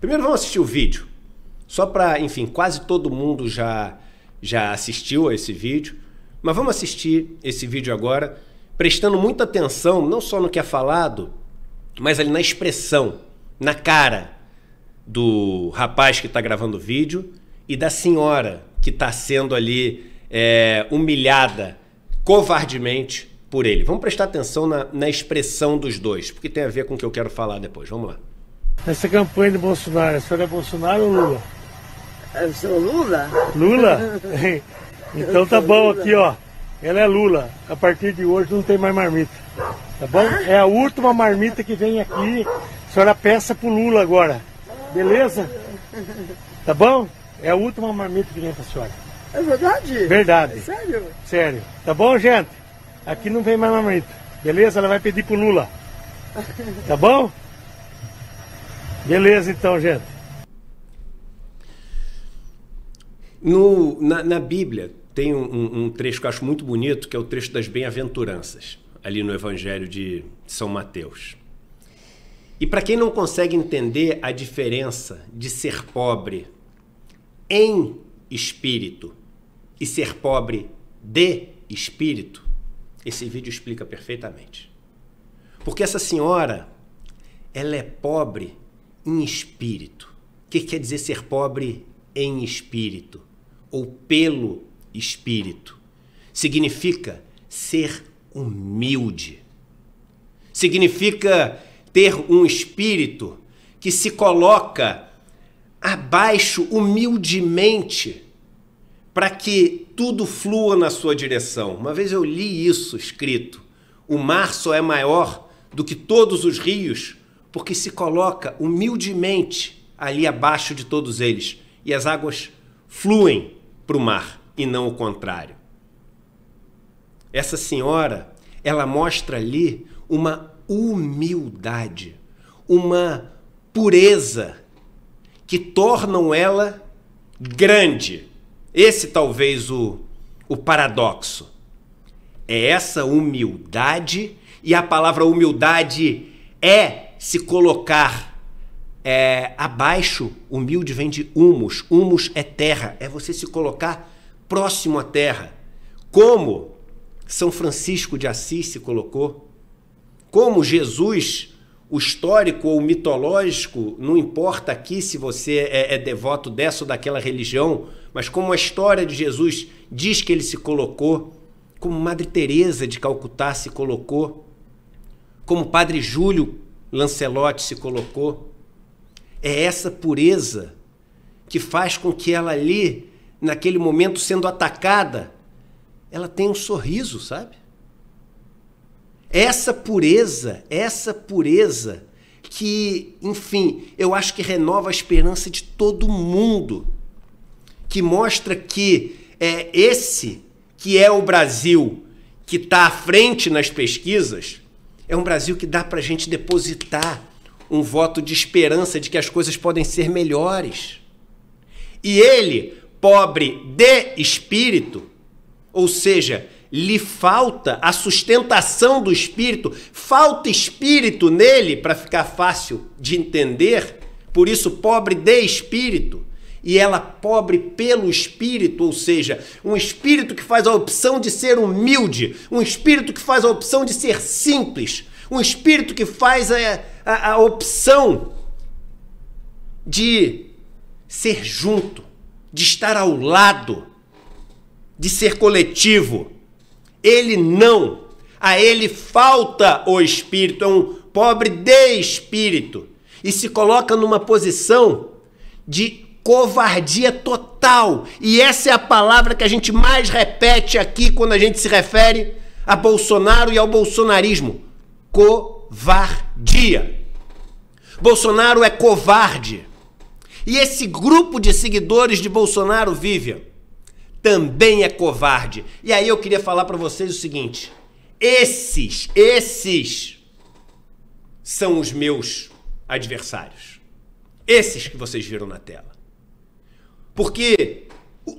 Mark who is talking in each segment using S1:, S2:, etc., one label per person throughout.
S1: Primeiro vamos assistir o vídeo. Só para, enfim, quase todo mundo já já assistiu a esse vídeo, mas vamos assistir esse vídeo agora, prestando muita atenção não só no que é falado, mas ali na expressão, na cara do rapaz que está gravando o vídeo e da senhora que está sendo ali é, humilhada covardemente por ele. Vamos prestar atenção na, na expressão dos dois, porque tem a ver com o que eu quero falar depois. Vamos lá. Essa campanha de Bolsonaro, a senhora é Bolsonaro ou Lula? Eu sou Lula. Lula? então tá bom Lula. aqui, ó. Ela é Lula. A partir de hoje não tem mais marmita. Tá bom? Ah. É a última marmita que vem aqui. A senhora peça pro Lula agora. Beleza? Tá bom? É a última marmita que vem pra senhora. É verdade? Verdade. É sério? Sério. Tá bom, gente? Aqui não vem mais marmita. Beleza? Ela vai pedir pro Lula. Tá bom? Beleza, então, gente. No, na, na Bíblia tem um, um trecho que eu acho muito bonito, que é o trecho das bem-aventuranças, ali no Evangelho de São Mateus. E para quem não consegue entender a diferença de ser pobre em espírito e ser pobre de espírito, esse vídeo explica perfeitamente. Porque essa senhora, ela é pobre em espírito. O que quer dizer ser pobre em espírito ou pelo espírito? Significa ser humilde. Significa ter um espírito que se coloca abaixo humildemente para que tudo flua na sua direção. Uma vez eu li isso escrito: o mar só é maior do que todos os rios porque se coloca humildemente ali abaixo de todos eles e as águas fluem para o mar e não o contrário. Essa senhora, ela mostra ali uma humildade, uma pureza que tornam ela grande. Esse talvez o, o paradoxo. É essa humildade, e a palavra humildade é se colocar é, abaixo, humilde vem de humus. Humus é terra, é você se colocar próximo à terra. Como São Francisco de Assis se colocou, como Jesus, o histórico ou mitológico, não importa aqui se você é, é devoto dessa ou daquela religião, mas como a história de Jesus diz que ele se colocou, como Madre Teresa de Calcutá se colocou, como Padre Júlio Lancelotti se colocou. É essa pureza que faz com que ela ali, naquele momento sendo atacada, ela tenha um sorriso, sabe? Essa pureza, essa pureza que, enfim, eu acho que renova a esperança de todo mundo, que mostra que é esse que é o Brasil que está à frente nas pesquisas é um Brasil que dá para a gente depositar um voto de esperança de que as coisas podem ser melhores. E ele, pobre de espírito, ou seja, lhe falta a sustentação do espírito, falta espírito nele para ficar fácil de entender, por isso, pobre de espírito e ela pobre pelo espírito, ou seja, um espírito que faz a opção de ser humilde, um espírito que faz a opção de ser simples, um espírito que faz a, a, a opção de ser junto, de estar ao lado, de ser coletivo. Ele não. A ele falta o espírito, é um pobre de espírito. E se coloca numa posição de Covardia total. E essa é a palavra que a gente mais repete aqui quando a gente se refere a Bolsonaro e ao bolsonarismo. Covardia. Bolsonaro é covarde. E esse grupo de seguidores de Bolsonaro, Vivian, também é covarde. E aí eu queria falar para vocês o seguinte: esses, esses são os meus adversários. Esses que vocês viram na tela. Porque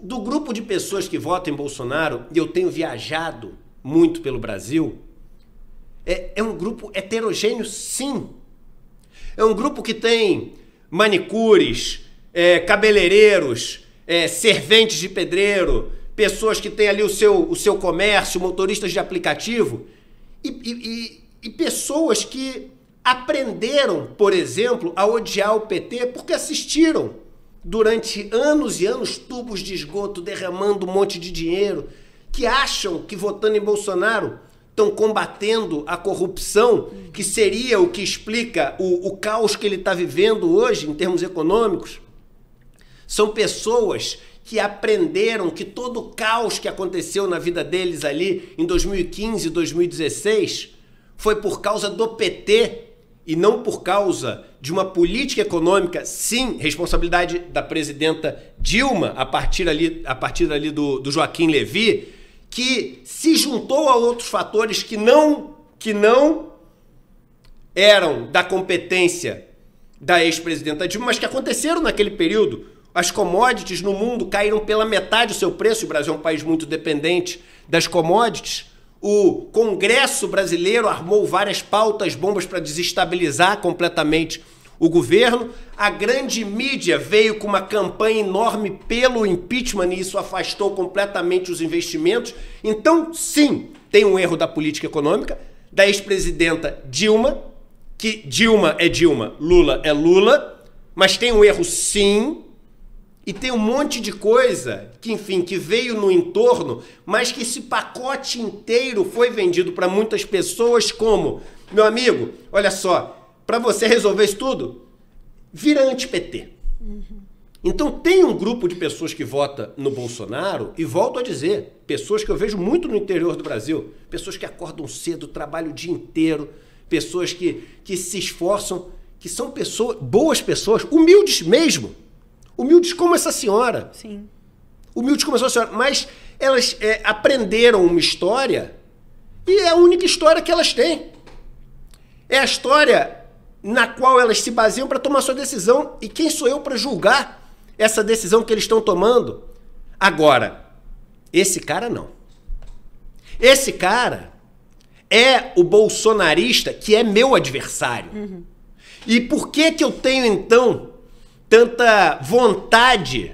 S1: do grupo de pessoas que votam em Bolsonaro, e eu tenho viajado muito pelo Brasil, é, é um grupo heterogêneo, sim. É um grupo que tem manicures, é, cabeleireiros, é, serventes de pedreiro, pessoas que têm ali o seu, o seu comércio, motoristas de aplicativo, e, e, e pessoas que aprenderam, por exemplo, a odiar o PT porque assistiram durante anos e anos tubos de esgoto derramando um monte de dinheiro, que acham que votando em Bolsonaro estão combatendo a corrupção, que seria o que explica o, o caos que ele está vivendo hoje em termos econômicos. São pessoas que aprenderam que todo o caos que aconteceu na vida deles ali em 2015, 2016 foi por causa do PT e não por causa de uma política econômica, sim, responsabilidade da presidenta Dilma, a partir ali, a partir ali do, do Joaquim Levy, que se juntou a outros fatores que não, que não eram da competência da ex-presidenta Dilma, mas que aconteceram naquele período. As commodities no mundo caíram pela metade o seu preço. O Brasil é um país muito dependente das commodities. O Congresso brasileiro armou várias pautas, bombas para desestabilizar completamente o governo. A grande mídia veio com uma campanha enorme pelo impeachment e isso afastou completamente os investimentos. Então, sim, tem um erro da política econômica da ex-presidenta Dilma, que Dilma é Dilma, Lula é Lula, mas tem um erro sim e tem um monte de coisa que, enfim, que veio no entorno, mas que esse pacote inteiro foi vendido para muitas pessoas como, meu amigo, olha só, para você resolver isso tudo, vira anti-PT. Uhum. Então tem um grupo de pessoas que vota no Bolsonaro, e volto a dizer, pessoas que eu vejo muito no interior do Brasil, pessoas que acordam cedo, trabalham o dia inteiro, pessoas que, que se esforçam, que são pessoas, boas pessoas, humildes mesmo Humildes como essa senhora. Sim. Humildes como essa senhora. Mas elas é, aprenderam uma história e é a única história que elas têm. É a história na qual elas se baseiam para tomar sua decisão. E quem sou eu para julgar essa decisão que eles estão tomando? Agora, esse cara não. Esse cara é o bolsonarista que é meu adversário. Uhum. E por que que eu tenho então tanta vontade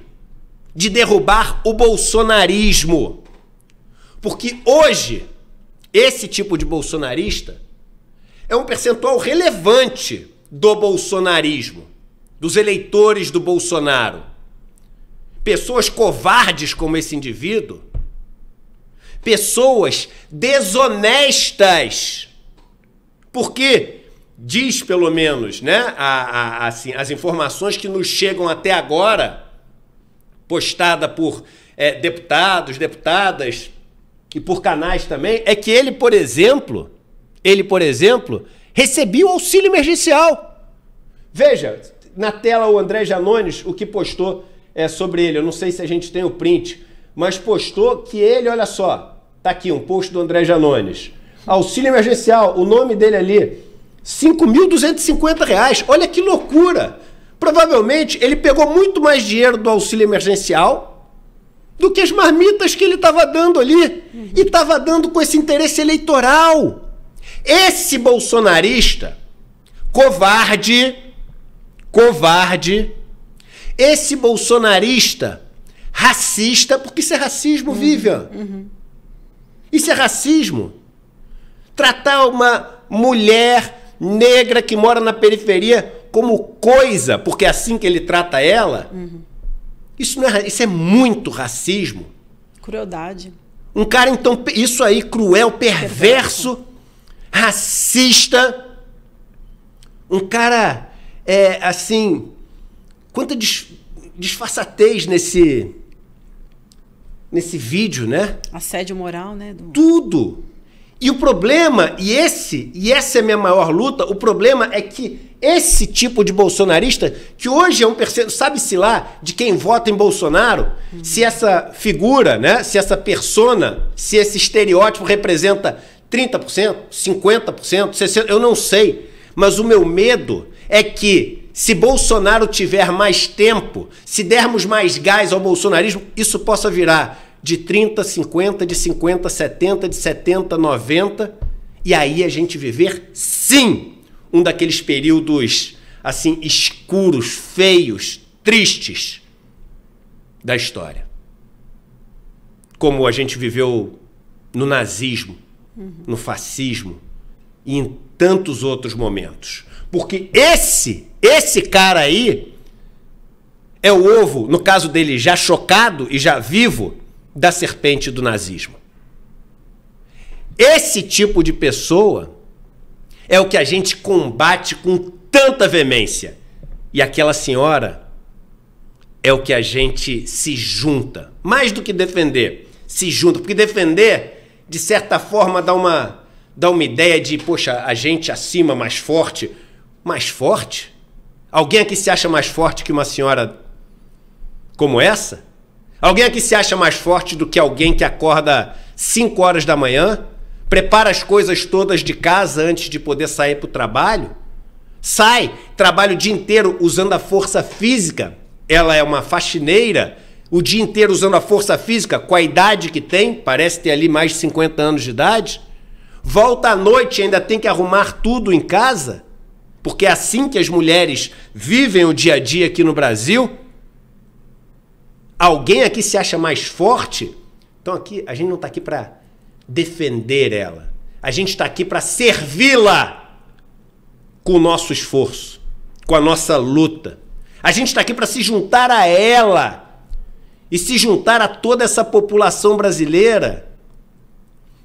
S1: de derrubar o bolsonarismo. Porque hoje, esse tipo de bolsonarista é um percentual relevante do bolsonarismo, dos eleitores do Bolsonaro. Pessoas covardes como esse indivíduo, pessoas desonestas. Porque diz pelo menos, né, a, a, assim, as informações que nos chegam até agora, postada por é, deputados, deputadas e por canais também, é que ele, por exemplo, ele, por exemplo, recebeu auxílio emergencial. Veja, na tela o André Janones, o que postou é, sobre ele, eu não sei se a gente tem o print, mas postou que ele, olha só, tá aqui um post do André Janones. Auxílio emergencial, o nome dele ali 5.250 reais. Olha que loucura! Provavelmente ele pegou muito mais dinheiro do auxílio emergencial do que as marmitas que ele estava dando ali. Uhum. E estava dando com esse interesse eleitoral. Esse bolsonarista, covarde, covarde, esse bolsonarista racista, porque isso é racismo, uhum. Vivian. Uhum. Isso é racismo. Tratar uma mulher negra que mora na periferia como coisa, porque é assim que ele trata ela. Uhum. Isso, não é, isso é muito racismo. Crueldade. Um cara, então, isso aí, cruel, perverso, perverso. racista. Um cara, é, assim. Quanta dis, disfarçatez nesse. Nesse vídeo, né? Assédio moral, né? Do... Tudo. E o problema, e esse, e essa é a minha maior luta, o problema é que esse tipo de bolsonarista, que hoje é um percento, sabe-se lá de quem vota em Bolsonaro, se essa figura, né, se essa persona, se esse estereótipo representa 30%, 50%, 60%, eu não sei. Mas o meu medo é que se Bolsonaro tiver mais tempo, se dermos mais gás ao bolsonarismo, isso possa virar de 30, 50, de 50, 70, de 70, 90, e aí a gente viver sim um daqueles períodos assim escuros, feios, tristes da história. Como a gente viveu no nazismo, uhum. no fascismo e em tantos outros momentos. Porque esse, esse cara aí é o ovo, no caso dele já chocado e já vivo, da serpente do nazismo. Esse tipo de pessoa é o que a gente combate com tanta veemência. E aquela senhora é o que a gente se junta. Mais do que defender, se junta. Porque defender, de certa forma, dá uma, dá uma ideia de, poxa, a gente acima mais forte. Mais forte? Alguém aqui se acha mais forte que uma senhora como essa? Alguém aqui se acha mais forte do que alguém que acorda 5 horas da manhã, prepara as coisas todas de casa antes de poder sair para o trabalho? Sai, trabalha o dia inteiro usando a força física. Ela é uma faxineira, o dia inteiro usando a força física, com a idade que tem, parece ter ali mais de 50 anos de idade. Volta à noite, ainda tem que arrumar tudo em casa, porque é assim que as mulheres vivem o dia a dia aqui no Brasil. Alguém aqui se acha mais forte? Então aqui a gente não está aqui para defender ela. A gente está aqui para servi-la com o nosso esforço, com a nossa luta. A gente está aqui para se juntar a ela e se juntar a toda essa população brasileira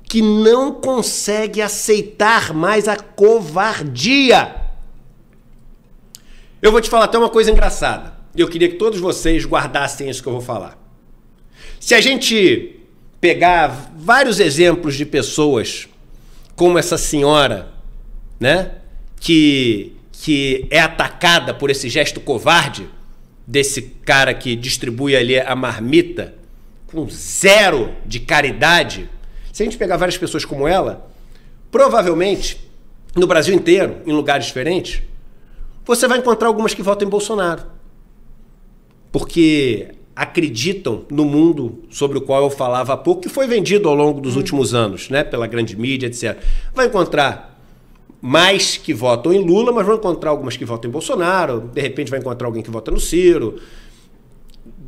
S1: que não consegue aceitar mais a covardia. Eu vou te falar até uma coisa engraçada eu queria que todos vocês guardassem isso que eu vou falar. Se a gente pegar vários exemplos de pessoas como essa senhora, né, que que é atacada por esse gesto covarde desse cara que distribui ali a marmita com zero de caridade. Se a gente pegar várias pessoas como ela, provavelmente no Brasil inteiro, em lugares diferentes, você vai encontrar algumas que votam em Bolsonaro porque acreditam no mundo sobre o qual eu falava há pouco, que foi vendido ao longo dos hum. últimos anos, né, pela grande mídia, etc. Vai encontrar mais que votam em Lula, mas vão encontrar algumas que votam em Bolsonaro, de repente vai encontrar alguém que vota no Ciro,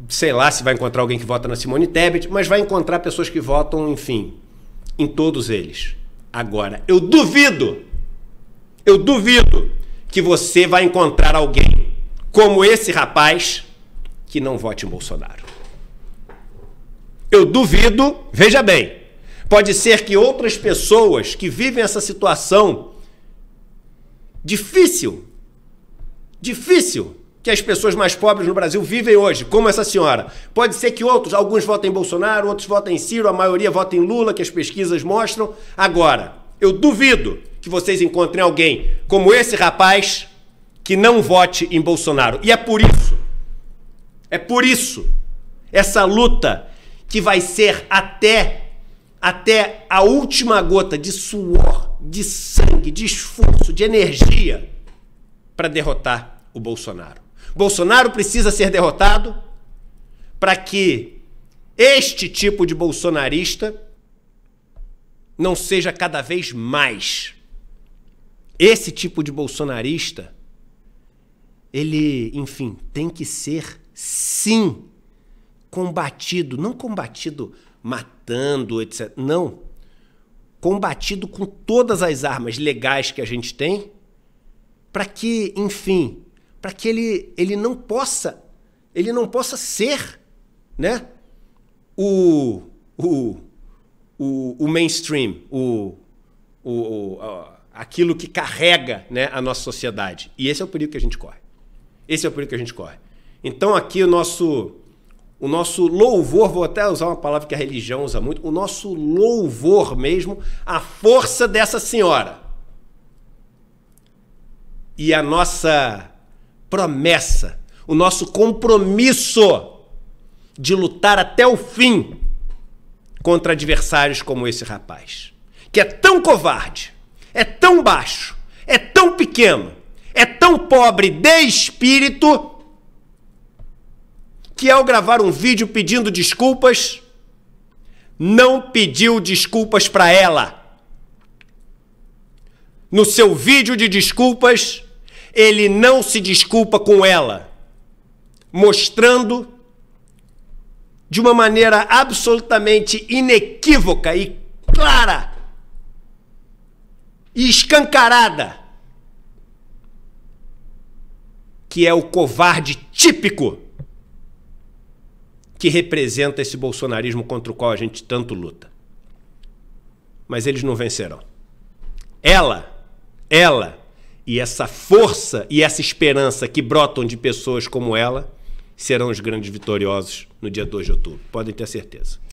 S1: sei lá se vai encontrar alguém que vota na Simone Tebet, mas vai encontrar pessoas que votam, enfim, em todos eles. Agora, eu duvido, eu duvido que você vai encontrar alguém como esse rapaz que não vote em Bolsonaro. Eu duvido, veja bem, pode ser que outras pessoas que vivem essa situação difícil, difícil, que as pessoas mais pobres no Brasil vivem hoje, como essa senhora. Pode ser que outros, alguns votem em Bolsonaro, outros votem em Ciro, a maioria vota em Lula, que as pesquisas mostram. Agora, eu duvido que vocês encontrem alguém como esse rapaz que não vote em Bolsonaro. E é por isso é por isso essa luta que vai ser até até a última gota de suor, de sangue, de esforço, de energia para derrotar o Bolsonaro. Bolsonaro precisa ser derrotado para que este tipo de bolsonarista não seja cada vez mais. Esse tipo de bolsonarista, ele, enfim, tem que ser sim, combatido, não combatido matando, etc. Não. Combatido com todas as armas legais que a gente tem, para que, enfim, para que ele, ele não possa, ele não possa ser, né? O o o, o mainstream, o, o, o aquilo que carrega, né, a nossa sociedade. E esse é o perigo que a gente corre. Esse é o perigo que a gente corre. Então aqui o nosso o nosso louvor, vou até usar uma palavra que a religião usa muito, o nosso louvor mesmo, a força dessa senhora. E a nossa promessa, o nosso compromisso de lutar até o fim contra adversários como esse rapaz, que é tão covarde, é tão baixo, é tão pequeno, é tão pobre de espírito que ao gravar um vídeo pedindo desculpas, não pediu desculpas para ela. No seu vídeo de desculpas, ele não se desculpa com ela, mostrando de uma maneira absolutamente inequívoca e clara e escancarada que é o covarde típico que representa esse bolsonarismo contra o qual a gente tanto luta. Mas eles não vencerão. Ela, ela e essa força e essa esperança que brotam de pessoas como ela serão os grandes vitoriosos no dia 2 de outubro. Podem ter certeza.